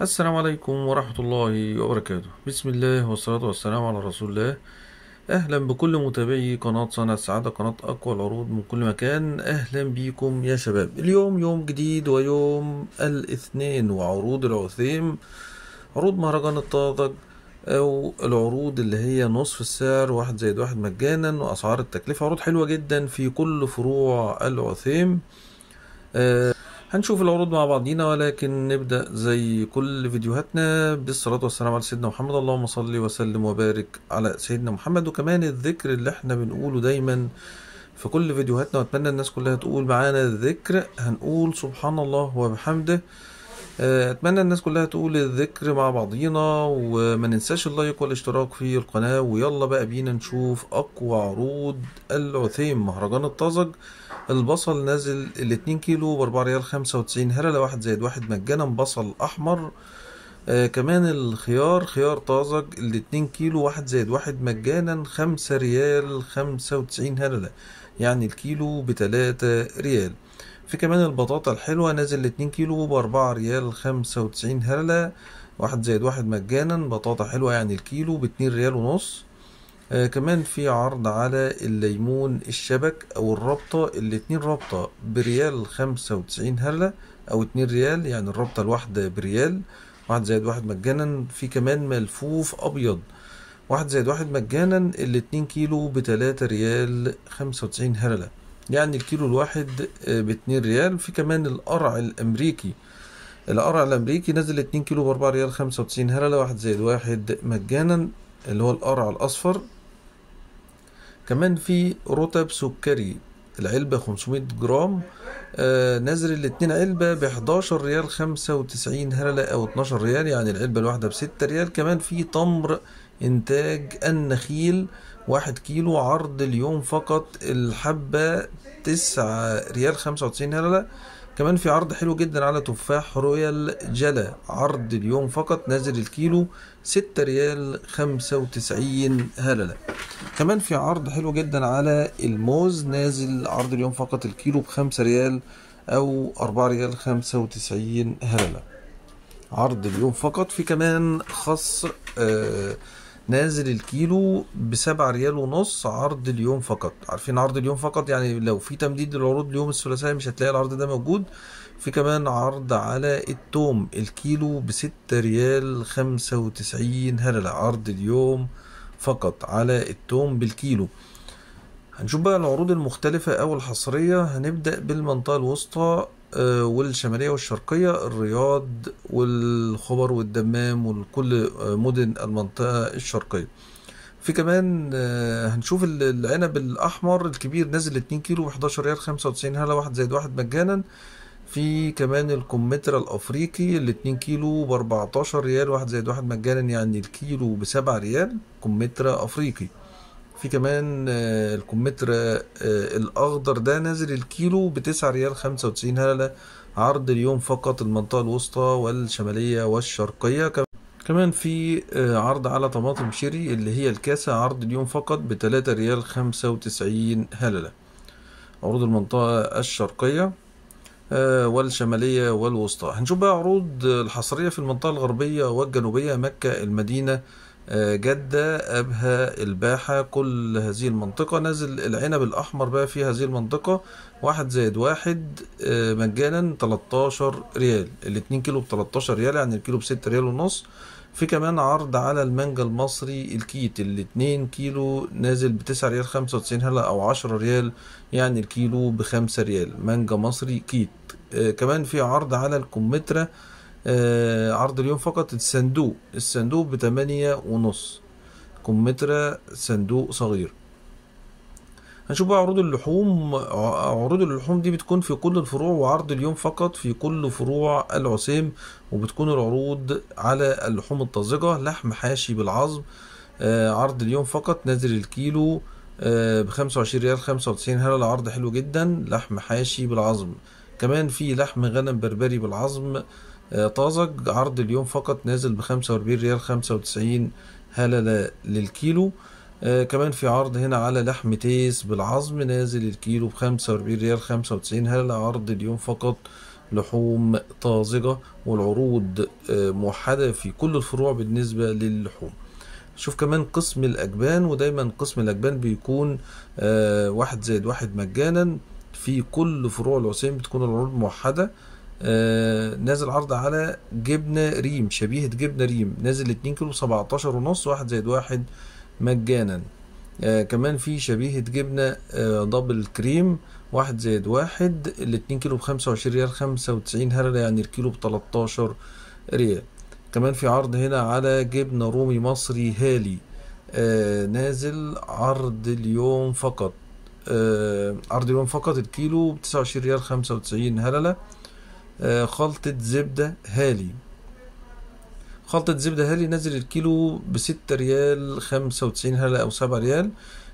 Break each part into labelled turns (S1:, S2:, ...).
S1: السلام عليكم ورحمة الله وبركاته بسم الله والصلاة والسلام على رسول الله أهلا بكل متابعي قناة صنع السعادة قناة أقوى العروض من كل مكان أهلا بيكم يا شباب اليوم يوم جديد ويوم الاثنين وعروض العثيم عروض مهرجان الطازج أو العروض اللي هي نصف السعر واحد زائد واحد مجانا وأسعار التكلفة عروض حلوة جدا في كل فروع العثيم آه هنشوف العروض مع بعضينا ولكن نبدأ زي كل فيديوهاتنا بالصلاة والسلام على سيدنا محمد اللهم صل وسلم وبارك على سيدنا محمد وكمان الذكر اللي احنا بنقوله دايما في كل فيديوهاتنا واتمنى الناس كلها تقول معانا الذكر هنقول سبحان الله وبحمده اتمنى الناس كلها تقول الذكر مع بعضينا وما ننساش اللايك والاشتراك في القناة ويلا بقى بينا نشوف اقوى عروض العثيم مهرجان الطازج البصل نازل الاتنين كيلو باربعة ريال خمسة وتسعين هرلة واحد زائد واحد مجانا بصل احمر آه كمان الخيار خيار طازج الاتنين كيلو واحد زائد واحد مجانا خمسة ريال خمسة وتسعين هرلة يعني الكيلو بتلاتة ريال في كمان البطاطا الحلوة نازل لاتنين كيلو بأربعة ريال خمسة وتسعين هلة واحد زائد واحد مجانا بطاطا حلوة يعني الكيلو باتنين ريال ونص آه كمان في عرض على الليمون الشبك أو الرابطة الاتنين رابطة بريال خمسة وتسعين هلة أو اتنين ريال يعني الرابطة الواحدة بريال واحد زائد واحد مجانا في كمان ملفوف أبيض واحد زائد واحد مجانا الاتنين كيلو بتلاتة ريال خمسة وتسعين هلة يعني الكيلو الواحد آه، باتنين ريال في كمان القرع الامريكي القرع الامريكي نزل اتنين كيلو باربعة ريال خمسة وتسعين هللة واحد زائد واحد مجانا اللي هو القرع الاصفر كمان في رطب سكري العلبة 500 جرام آه نزل الاتنين علبة ب 11 ريال 95 هللة أو 12 ريال يعني العلبة الواحدة ب 6 ريال كمان في تمر إنتاج النخيل 1 كيلو عرض اليوم فقط الحبة 9 ريال 95 هللة كمان في عرض حلو جدا على تفاح رويال جلا عرض اليوم فقط نازل الكيلو 6 ريال 95 هلله كمان في عرض حلو جدا على الموز نازل عرض اليوم فقط الكيلو ب 5 ريال او 4 ريال 95 هلله عرض اليوم فقط في كمان خص آه، نازل الكيلو ب بسبعة ريال ونص عرض اليوم فقط عارفين عرض اليوم فقط يعني لو في تمديد للعروض اليوم الثلاثاء مش هتلاقي العرض ده موجود في كمان عرض على التوم الكيلو بستة ريال خمسة وتسعين هللة عرض اليوم فقط على التوم بالكيلو هنشوف بقى العروض المختلفة أو الحصرية هنبدأ بالمنطقة الوسطى آه، والشمالية والشرقية الرياض والخبر والدمام وكل آه، مدن المنطقة الشرقية في كمان آه، هنشوف العنب الأحمر الكبير نازل 2 كيلو ب 11 ريال 95 هلا واحد زائد واحد مجانا في كمان الكمثرى الافريقي الاتنين كيلو ب 14 ريال واحد زائد واحد مجانا يعني الكيلو بسبعة ريال كمثرى افريقي في كمان آه، الكمثرى آه، الاخضر ده نازل الكيلو بتسعة ريال خمسة وتسعين هلله عرض اليوم فقط المنطقة الوسطى والشمالية والشرقية كمان في آه، عرض على طماطم شيري اللي هي الكاسة عرض اليوم فقط بتلاتة ريال خمسة وتسعين هللة عروض المنطقة الشرقية آه، والشمالية والوسطى هنشوف بقى عروض الحصرية في المنطقة الغربية والجنوبية مكة المدينة آه، جدة أبها الباحة كل هذه المنطقة نازل العنب الأحمر بقى في هذه المنطقة واحد زائد واحد آه، مجانا 13 ريال الاتنين كيلو ب 13 ريال يعني الكيلو بستة ريال ونص في كمان عرض على المانجا المصري الكيت الاتنين كيلو نازل بتسعة ريال خمسة وتسعين هلا أو عشرة ريال يعني الكيلو بخمسة ريال مانجا مصري كيت آه، كمان في عرض على الكمثرى آه، عرض اليوم فقط الصندوق الصندوق بتمانية ونص كمثرى صندوق صغير هنشوف بقى عروض اللحوم عروض اللحوم دي بتكون في كل الفروع وعرض اليوم فقط في كل فروع العسيم وبتكون العروض على اللحوم الطازجة لحم حاشي بالعظم آه، عرض اليوم فقط نازل الكيلو بخمسة وعشرين ريال خمسة وتسعين هلة العرض حلو جدا لحم حاشي بالعظم كمان في لحم غنم بربري بالعظم آه، طازج عرض اليوم فقط نازل بخمسة وأربعين ريال خمسة وتسعين هللة للكيلو آه كمان في عرض هنا على لحم تيس بالعظم نازل الكيلو بخمسة وأربعين ريال خمسة وتسعين هللة عرض اليوم فقط لحوم طازجة والعروض آه موحدة في كل الفروع بالنسبة للحوم شوف كمان قسم الأجبان ودايما قسم الأجبان بيكون آه واحد زائد واحد مجانا في كل فروع العصيان بتكون العروض موحدة آه نازل عرض على جبنة ريم شبيهة جبنة ريم نازل 2 كيلو 17 ونص واحد زائد واحد مجانا آه كمان في شبيهة جبنة آه دبل كريم واحد زائد واحد الاتنين كيلو بخمسة وعشرين ريال خمسة وتسعين هرلة يعني الكيلو بتلتاشر ريال كمان في عرض هنا على جبنة رومي مصري هالي آه نازل عرض اليوم فقط عرض آه، اليوم فقط الكيلو ب 29 ريال 95 هللة آه، خلطة زبدة هالي خلطة زبدة هالي نزل الكيلو ب 6 ريال 95 هلله أو 7 ريال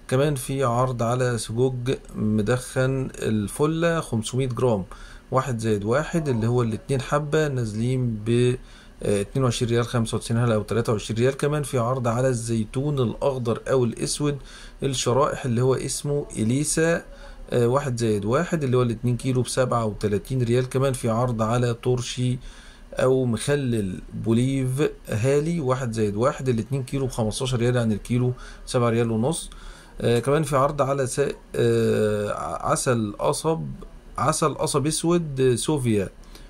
S1: كمان في عرض على سجوج مدخن الفلة 500 جرام واحد زائد واحد اللي هو الاتنين حبة نازلين ب 22 ريال 95 هلا او 23 ريال كمان في عرض على الزيتون الاخضر او الاسود الشرائح اللي هو اسمه اليسا آه، واحد زائد واحد اللي هو الاتنين كيلو ب 37 ريال كمان في عرض على ترشي او مخلل بوليف هالي واحد زائد واحد الاتنين كيلو ب 15 ريال يعني الكيلو 7 ريال ونص آه، كمان في عرض على سا... آه، عسل قصب عسل قصب اسود سوفيا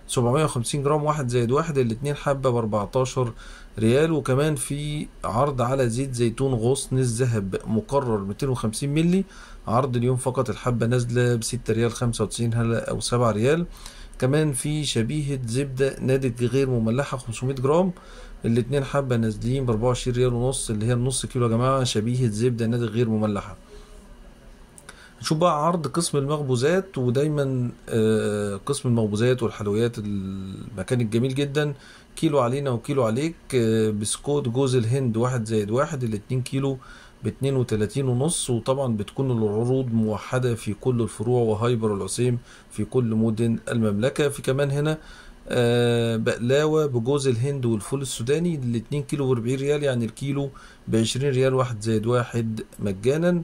S1: 750 جرام واحد زائد واحد الاتنين حبة ب 14 ريال وكمان في عرض على زيت زيتون غصن الذهب مكرر 250 ملي عرض اليوم فقط الحبة نازلة ب 6 ريال 95 وتسعين هلا أو 7 ريال كمان في شبيهة زبدة نادج غير مملحة 500 جرام الاتنين حبة نازلين ب 24 ريال ونص اللي هي النص كيلو يا جماعة شبيهة زبدة نادج غير مملحة نشوف بقى عرض قسم المخبوزات ودايما آه، قسم المخبوزات والحلويات المكان الجميل جدا كيلو علينا وكيلو عليك آه، بسكوت جوز الهند واحد زائد واحد الاتنين كيلو باتنين وتلاتين ونص وطبعا بتكون العروض موحدة في كل الفروع وهايبر العسيم في كل مدن المملكة في كمان هنا آه، بقلاوة بجوز الهند والفول السوداني الاتنين كيلو واربعين ريال يعني الكيلو بعشرين ريال واحد زائد واحد مجانا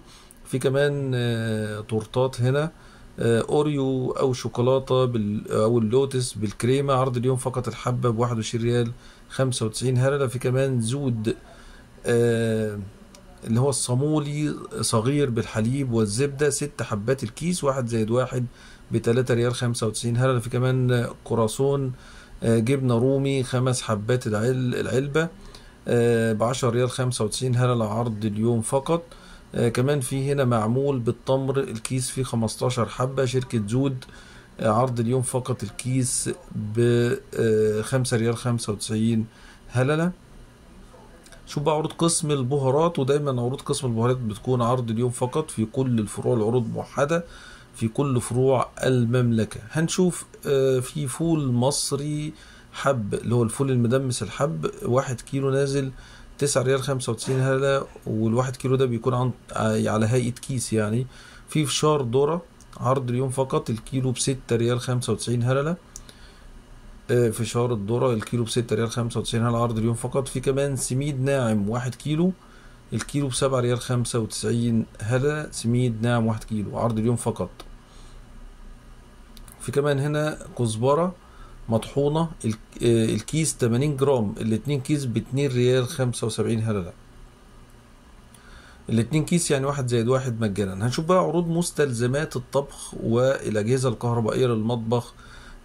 S1: في كمان آه، تورتات هنا آه، اوريو او شوكولاته بال او اللوتس بالكريمه عرض اليوم فقط الحبه ب 21 ريال 95 هرله في كمان زود آه، اللي هو الصامولي صغير بالحليب والزبده ست حبات الكيس واحد زائد واحد ب 3 ريال 95 هرله في كمان كراسون جبنه رومي خمس حبات العل العلبه ب 10 ريال 95 هرله عرض اليوم فقط آه، كمان في هنا معمول بالتمر الكيس فيه 15 حبة شركة زود آه، عرض اليوم فقط الكيس ب 5 آه، ريال 95 هللة شوف بقى عروض قسم البهارات ودايما عروض قسم البهارات بتكون عرض اليوم فقط في كل الفروع العروض موحدة في كل فروع المملكة هنشوف في فول مصري حب اللي هو الفول المدمس الحب واحد كيلو نازل تسعة ريال خمسة وتسعين هذا والواحد كيلو ده بيكون عن آه، على هيئة كيس يعني في فشار ذرة عرض اليوم فقط الكيلو بستة ريال خمسة وتسعين هللة آه، فشار الذرة الكيلو بستة ريال خمسة وتسعين هللة عرض اليوم فقط في كمان سميد ناعم واحد كيلو الكيلو بسبعة ريال خمسة وتسعين هللة سميد ناعم واحد كيلو عرض اليوم فقط في كمان هنا كزبرة مطحونه آه، الكيس 80 جرام الاتنين كيس ب 2 ريال 75 هلله الاتنين كيس يعني واحد زائد واحد مجانا هنشوف بقى عروض مستلزمات الطبخ والاجهزه الكهربائيه للمطبخ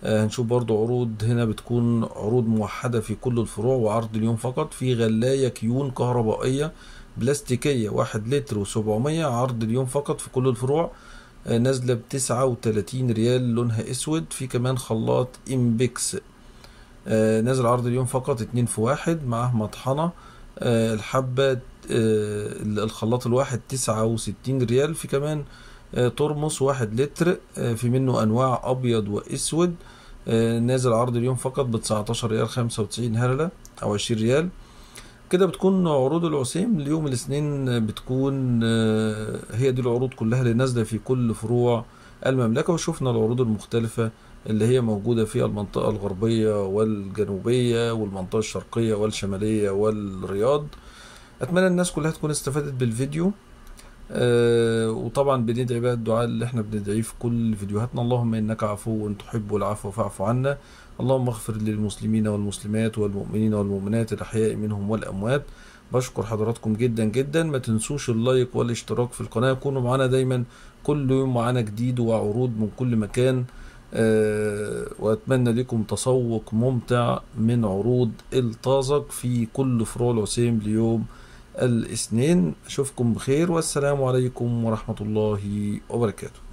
S1: آه، هنشوف برضو عروض هنا بتكون عروض موحدة في كل الفروع وعرض اليوم فقط في غلاية كيون كهربائية بلاستيكية واحد لتر وسبعمية عرض اليوم فقط في كل الفروع نازله ب 39 ريال لونها اسود في كمان خلاط امبكس آه، نازل عرض اليوم فقط اتنين في واحد معاه مطحنه الحبه آه، الخلاط الواحد تسعة وستين ريال في كمان آه، ترمس واحد لتر في منه انواع ابيض واسود نازل عرض اليوم فقط ب 19 ريال 95 هرله او 20 ريال كده بتكون عروض العسيم ليوم الاثنين بتكون آه، هي دي العروض كلها اللي نازله في كل فروع المملكه وشفنا العروض المختلفه اللي هي موجوده في المنطقه الغربيه والجنوبيه والمنطقه الشرقيه والشماليه والرياض اتمنى الناس كلها تكون استفادت بالفيديو أه وطبعا بندعي بقى الدعاء اللي احنا بندعيه في كل فيديوهاتنا اللهم انك عفو تحب العفو فاعف عنا اللهم اغفر للمسلمين والمسلمات والمؤمنين والمؤمنات الأحياء منهم والأموات بشكر حضراتكم جدا جدا ما تنسوش اللايك والاشتراك في القناة كونوا معانا دايما كل يوم معانا جديد وعروض من كل مكان أه وأتمنى لكم تسوق ممتع من عروض الطازج في كل فروع العسيم ليوم الاثنين أشوفكم بخير والسلام عليكم ورحمة الله وبركاته